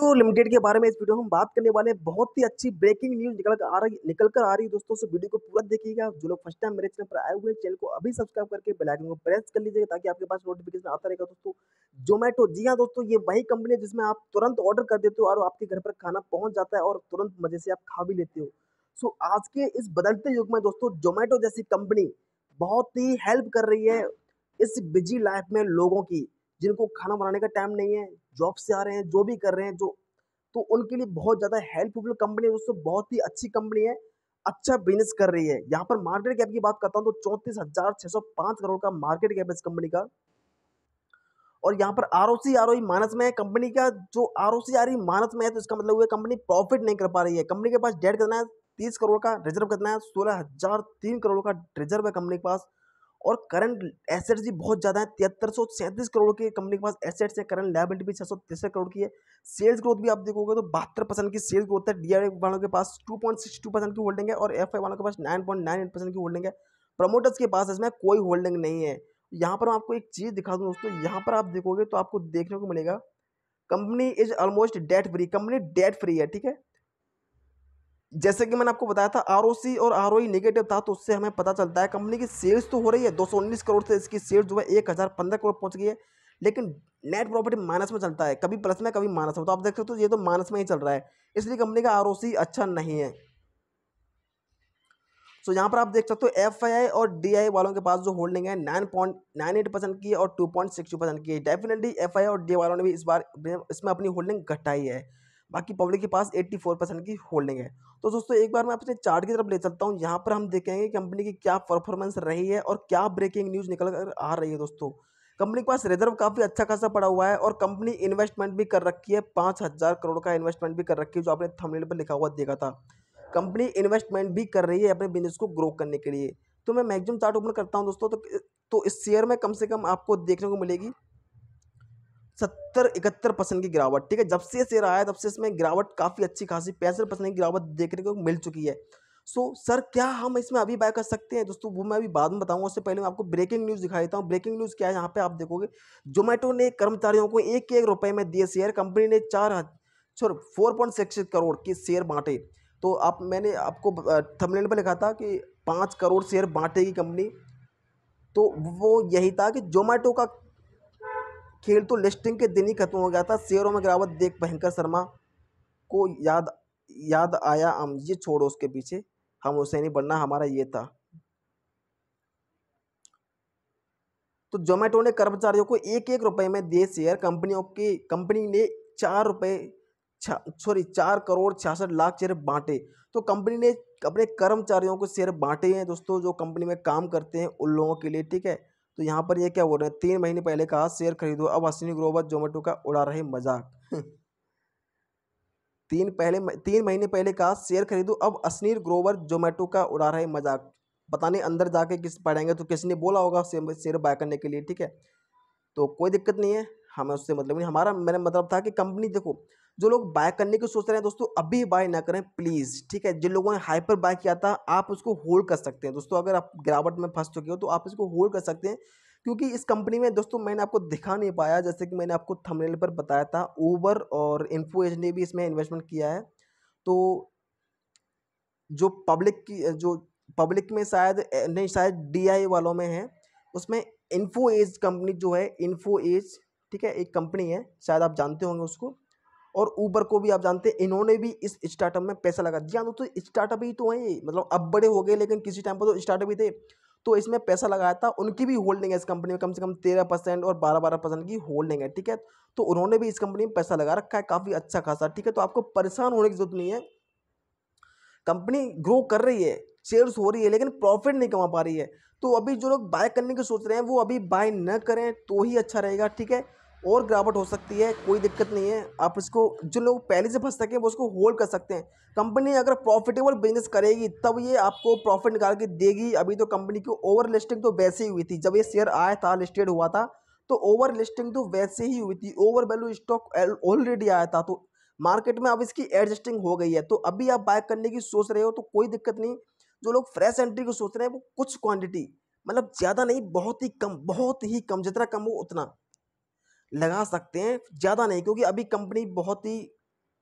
to तो limited के बारे में इस वीडियो में हम बात करने वाले हैं बहुत ही अच्छी ब्रेकिंग न्यूज निकल कर आ रही निकल कर आ रही है दोस्तों से वीडियो को पूरा देखिएगा जो लोग फर्स्ट टाइम मेरे चैनल पर आए हुए हैं चैनल को अभी सब्सक्राइब करके बेल आइकन को प्रेस कर लीजिएगा ताकि आपके पास नोटिफिकेशन आता रहेगा दोस्तों जोमेटो जी हाँ दोस्तों ये वही कंपनी है जिसमें आप तुरंत ऑर्डर कर देते हो और आपके घर पर खाना पहुँच जाता है और तुरंत मजे से आप खा भी लेते हो सो आज के इस बदलते युग में दोस्तों जोमेटो जैसी कंपनी बहुत ही हेल्प कर रही है इस बिजी लाइफ में लोगों की जिनको खाना बनाने का टाइम नहीं है जॉब से आ रहे हैं जो भी कर रहे हैं जो तो उनके लिए बहुत ज़्यादा हेल्पफुल कंपनी है दोस्तों बहुत ही अच्छी कंपनी है अच्छा बिजनेस कर रही है यहाँ पर मार्केट कैप की बात करता हूँ तो चौंतीस हजार छः सौ पाँच करोड़ का मार्केट कैप है इस कंपनी का और यहाँ पर are O C R O मानस में है कंपनी का जो R O C R E e मानस में है तो इसका मतलब हुआ कंपनी प्रॉफिट नहीं कर पा रही है कंपनी के पास डेट कितना है तीस करोड़ का रिजर्व कितना है सोलह हजार तीन करोड़ का रिजर्व है कंपनी के पास और करंट एसेट्स भी बहुत ज़्यादा है तिहत्तर सौ सैंतीस करोड़ की कंपनी के पास एसेट्स हैं करंट लाइबिलिटी भी छः सौ तिरसठ करोड़ की है सेल्स ग्रोथ भी आप देखोगे तो बहत्तर परसेंट की सेल्स ग्रोथ है डी आर वालों के पास two point six two percent की होल्डिंग है और एफ आई वालों के पास nine point nine eight percent की होल्डिंग है प्रमोटर्स के पास इसमें कोई होल्डिंग नहीं है यहाँ पर मैं आपको एक चीज़ दिखा दूँ दोस्तों यहाँ पर आप देखोगे तो आपको देखने को मिलेगा company is almost debt free company debt free है ठीक है जैसे कि मैंने आपको बताया था आर और आर नेगेटिव e था तो उससे हमें पता चलता है कंपनी की सेल्स तो हो रही है दो करोड़ से इसकी सेल्स जो है एक हज़ार पंद्रह करोड़ पहुंच गई है लेकिन नेट प्रॉफिट माइनस में चलता है कभी प्लस में कभी माइनस में तो आप देख सकते हो ये तो माइनस में ही चल रहा है इसलिए कंपनी का आर अच्छा नहीं है सो so, यहाँ पर आप देख सकते हो एफ और डी वालों के पास जो होल्डिंग है nine point nine eight percent की और two point six two percent की डेफिनेटली एफ और डी वालों ने भी इस बार इसमें अपनी होल्डिंग घटाई है बाकी पब्लिक के पास 84 परसेंट की होल्डिंग है तो दोस्तों एक बार मैं आपसे चार्ट की तरफ ले चलता हूँ यहाँ पर हम देखेंगे कंपनी की क्या परफॉर्मेंस रही है और क्या ब्रेकिंग न्यूज़ निकल कर आ रही है दोस्तों कंपनी के पास रिजर्व काफ़ी अच्छा खासा पड़ा हुआ है और कंपनी इन्वेस्टमेंट भी कर रखी है पाँच हज़ार करोड़ का इन्वेस्टमेंट भी कर रखी है जो आपने थमलेट पर लिखा हुआ देखा था कंपनी इन्वेस्टमेंट भी कर रही है अपने बिजनेस को ग्रो करने के लिए तो मैं मैक्सिमम चार्ट ओपन करता हूँ दोस्तों तो तो इस शेयर में कम से कम आपको देखने को मिलेगी सत्तर इकहत्तर परसेंट की गिरावट ठीक है जब से शेयर आया तब से इसमें गिरावट काफ़ी अच्छी खासी पैंसठ परसेंट की गिरावट देखने को मिल चुकी है सो so, सर क्या हम इसमें अभी बाय कर सकते हैं दोस्तों वो मैं अभी बाद में बताऊंगा उससे पहले मैं आपको ब्रेकिंग न्यूज़ दिखा देता हूँ ब्रेकिंग न्यूज़ क्या है यहाँ पे आप देखोगे जोमेटो ने कर्मचारियों को एक एक रुपये में दिए शेयर कंपनी ने चार हजार फोर पॉइंट सिक्स करोड़ के शेयर बांटे तो आप मैंने आपको थंबनेल पर लिखा था कि पाँच करोड़ शेयर बांटेगी कंपनी तो वो यही था कि जोमेटो का खेल तो लिस्टिंग के दिन ही खत्म हो गया था शेयरों में गिरावट देख भयंकर शर्मा को याद याद आया हम ये छोड़ो उसके पीछे हम उसे नहीं बनना हमारा ये था तो जोमेटो ने कर्मचारियों को एक एक रुपए में दिए शेयर कंपनियों की कंपनी ने चार रुपये सॉरी चार करोड़ छियासठ लाख शेयर बांटे तो कंपनी ने अपने कर्मचारियों को शेयर बांटे हैं दोस्तों जो कंपनी में काम करते हैं उन लोगों के लिए ठीक है तो यहाँ पर ये क्या बोल रहे हैं तीन महीने पहले कहा शेयर खरीदो अब अश्विनी ग्रोवर जोमेटो का उड़ा रहे मजाक तीन पहले तीन महीने पहले कहा शेयर खरीदो अब अश्विनी ग्रोवर जोमेटो का उड़ा रहे मजाक पता नहीं अंदर जाके किस पढ़ेंगे तो किसने बोला होगा शेयर बाय करने के लिए ठीक है तो कोई दिक्कत नहीं है हमें उससे मतलब नहीं हमारा मेरा मतलब था कि कंपनी देखो जो लोग बाय करने की सोच रहे हैं दोस्तों अभी बाय ना करें प्लीज़ ठीक है जिन लोगों ने हाइपर बाय किया था आप उसको होल्ड कर सकते हैं दोस्तों अगर आप गिरावट में फंस चुके हो तो आप इसको होल्ड कर सकते हैं क्योंकि इस कंपनी में दोस्तों मैंने आपको दिखा नहीं पाया जैसे कि मैंने आपको थमनेल पर बताया था ओवर और इन्फो एज ने भी इसमें इन्वेस्टमेंट किया है तो जो पब्लिक की जो पब्लिक में शायद नहीं शायद डी वालों में है उसमें इन्फो एज कंपनी जो है इन्फो एज ठीक है एक कंपनी है शायद आप जानते होंगे उसको और ऊबर को भी आप जानते हैं इन्होंने भी इस स्टार्टअप में पैसा लगा दिया दोस्तों स्टार्टअप ही तो है ये मतलब अब बड़े हो गए लेकिन किसी टाइम पर तो स्टार्टअप ही थे तो इसमें पैसा लगाया था उनकी भी होल्डिंग है इस कंपनी में कम से कम तेरह परसेंट और बारह बारह परसेंट की होल्डिंग है ठीक है तो उन्होंने भी इस कंपनी में पैसा लगा रखा है काफ़ी अच्छा खासा ठीक है तो आपको परेशान होने की जरूरत नहीं है कंपनी ग्रो कर रही है शेयर्स हो रही है लेकिन प्रॉफिट नहीं कमा पा रही है तो अभी जो लोग बाय करने की सोच रहे हैं वो अभी बाय न करें तो ही अच्छा रहेगा ठीक है और गिरावट हो सकती है कोई दिक्कत नहीं है आप इसको जो लोग पहले से फंस सके वो उसको होल्ड कर सकते हैं कंपनी अगर प्रॉफिटेबल बिजनेस करेगी तब ये आपको प्रॉफिट निकाल के देगी अभी तो कंपनी की ओवर लिस्टिंग तो वैसे ही हुई थी जब ये शेयर आया था लिस्टेड हुआ था तो ओवर लिस्टिंग तो वैसे ही हुई थी ओवर वैल्यू स्टॉक ऑलरेडी आया था तो मार्केट में अब इसकी एडजस्टिंग हो गई है तो अभी आप बाय करने की सोच रहे हो तो कोई दिक्कत नहीं जो लोग फ्रेश एंट्री को सोच रहे हैं वो कुछ क्वांटिटी मतलब ज़्यादा नहीं बहुत ही कम बहुत ही कम जितना कम हो उतना लगा सकते हैं ज़्यादा नहीं क्योंकि अभी कंपनी बहुत ही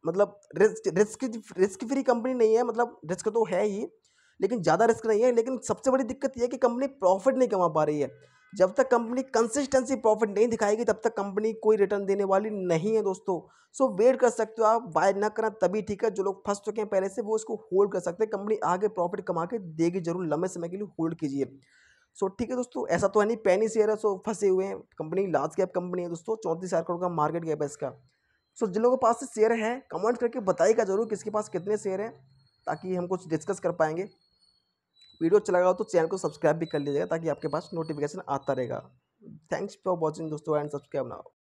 मतलब risk risk risk free company नहीं है मतलब रिस्क तो है ही लेकिन ज़्यादा रिस्क नहीं है लेकिन सबसे बड़ी दिक्कत यह है कि कंपनी प्रॉफिट नहीं कमा पा रही है जब तक कंपनी कंसिस्टेंसी प्रॉफिट नहीं दिखाएगी तब तक कंपनी कोई रिटर्न देने वाली नहीं है दोस्तों सो वेट कर सकते हो आप बाय ना करना तभी ठीक है जो लोग फंस चुके हैं पहले से वो इसको होल्ड कर सकते हैं कंपनी आगे प्रॉफिट कमा के देगी जरूर लंबे समय के लिए होल्ड कीजिए सो ठीक है दोस्तों ऐसा तो है नहीं पैनी शेयर है सो फंसे हुए हैं कंपनी लार्ज कैप कंपनी है दोस्तों चौंतीस हज़ार करोड़ का मार्केट कैप है इसका सो जिन लोगों के पास शेयर हैं कमेंट करके बताइएगा जरूर किसके पास कितने शेयर हैं ताकि हम कुछ डिस्कस कर पाएंगे वीडियो अच्छा लगा हो तो चैनल को सब्सक्राइब भी कर लीजिएगा ताकि आपके पास नोटिफिकेशन आता रहेगा थैंक्स फॉर वॉचिंग दोस्तों एंड सब्सक्राइब नाउ